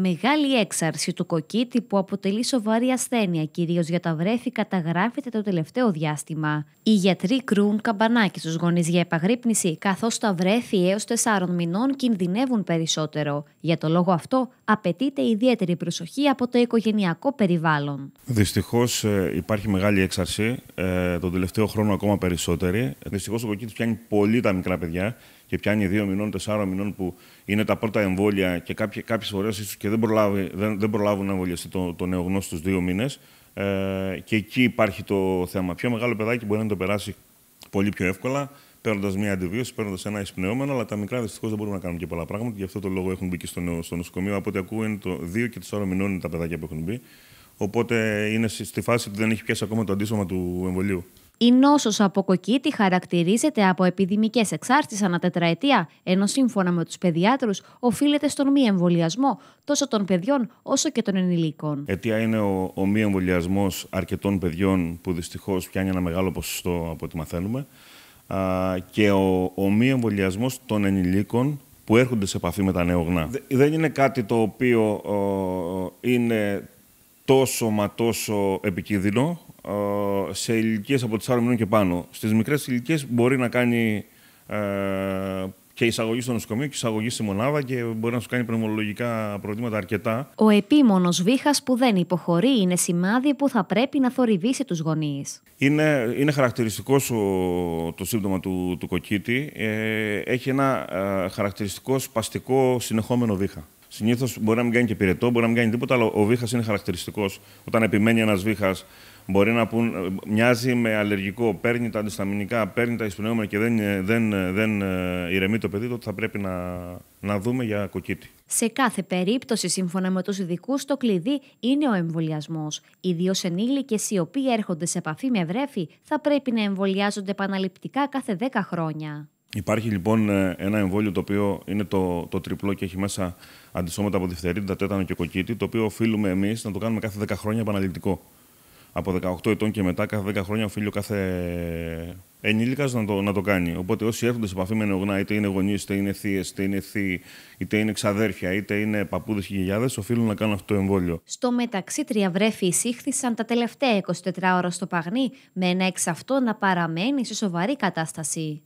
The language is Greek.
Μεγάλη έξαρση του κοκκίτη που αποτελεί σοβαρή ασθένεια κυρίως για τα βρέφη καταγράφεται το τελευταίο διάστημα. Οι γιατροί κρούν καμπανάκι στους γονείς για επαγρύπνηση, καθώς τα βρέφη έως 4 μηνών κινδυνεύουν περισσότερο. Για το λόγο αυτό, απαιτείται ιδιαίτερη προσοχή από το οικογενειακό περιβάλλον. Δυστυχώς ε, υπάρχει μεγάλη έξαρση, ε, τον τελευταίο χρόνο ακόμα περισσότερη. Δυστυχώς ο κοκκίτης πιάνει πολύ τα μικρά παιδιά και πιάνει δύο μηνών, τεσσάρων μηνών που είναι τα πρώτα εμβόλια και κάποιε φορές ίσως και δεν, προλάβει, δεν, δεν προλάβουν να εμβολιαστεί το, το νεογνώστο στους δύο μήνες. Ε, και εκεί υπάρχει το θέμα. Πιο μεγάλο παιδάκι μπορεί να το περάσει πολύ πιο εύκολα, παίρνοντας μία αντιβίωση, παίρνοντας ένα εισπνεώμενο, αλλά τα μικρά δυστυχώς δεν μπορούν να κάνουν και πολλά πράγματα. Γι' αυτό το λόγο έχουν μπει και στο, στο νοσοκομείο. Από ό,τι ακούω, είναι το 2 και 4 μηνών είναι τα παιδάκια που έχουν μπει. Οπότε είναι στη φάση που δεν έχει πιάσει ακόμα το αντίστοιχο του εμβολίου. Η νόσος από κοκκίτη χαρακτηρίζεται από επιδημικές εξάρτησε ανά τετραετία, ενώ σύμφωνα με τους παιδιάτρους οφείλεται στον μη εμβολιασμό τόσο των παιδιών όσο και των ενηλίκων. Αιτία είναι ο, ο μη εμβολιασμός αρκετών παιδιών που δυστυχώς πιάνει ένα μεγάλο ποσοστό από ό,τι μαθαίνουμε α, και ο, ο μη εμβολιασμός των ενηλίκων που έρχονται σε επαφή με τα νεογνά. Δεν είναι κάτι το οποίο είναι τόσο μα τόσο επικίνδυνο, σε ηλικίες από τι 4 μηνών και πάνω. Στις μικρές ηλικίες μπορεί να κάνει ε, και εισαγωγή στο νοσοκομείο και εισαγωγή στη μονάδα και μπορεί να σου κάνει πνευμολογικά προβλήματα αρκετά. Ο επίμονος βήχας που δεν υποχωρεί είναι σημάδι που θα πρέπει να θορυβήσει τους γονείς. Είναι, είναι χαρακτηριστικός το σύμπτωμα του, του κοκκίτη. Ε, έχει ένα ε, χαρακτηριστικό σπαστικό συνεχόμενο βήχα. Συνήθως μπορεί να μην κάνει και πυρετό, μπορεί να μην κάνει τίποτα, αλλά ο βήχας είναι χαρακτηριστικός. Όταν επιμένει ένας βήχας Μπορεί να πούν, ε, μοιάζει με αλλεργικό, παίρνει τα αντισταμινικά, παίρνει τα ισπνεώμενα και δεν, ε, δεν, ε, δεν ηρεμεί το παιδί, τότε θα πρέπει να, να δούμε για κοκκίτη. Σε κάθε περίπτωση, σύμφωνα με τους ειδικούς, το κλειδί είναι ο εμβολιασμός. Ιδίω ενήλικες οι οποίοι έρχονται σε επαφή με βρέφη θα πρέπει να εμβολιάζονται επαναληπτικά κάθε 10 χρόνια. Υπάρχει λοιπόν ένα εμβόλιο το οποίο είναι το, το τριπλό και έχει μέσα αντισώματα από διφθερίντα, τέτανο και κοκκίτη, το οποίο οφείλουμε εμείς να το κάνουμε κάθε 10 χρόνια επαναληπτικό από 18 ετών και μετά, κάθε 10 χρόνια οφείλει ο κάθε ενήλικας να, το, να το κάνει. Οπότε όσοι έρχονται σε επαφή με νεογνά, είτε είναι γονείς, είτε είναι θείες, είτε είναι θείοι, είτε είναι ξαδέρφια, είτε είναι παππούδες και οφείλουν να κάνουν αυτό το εμβόλιο. Στο μεταξύ, τρία βρέφη εισήχθησαν τα τελευταία 24 ώρα στο Παγνί, με ένα εξ αυτό να παραμένει σε σοβαρή κατάσταση.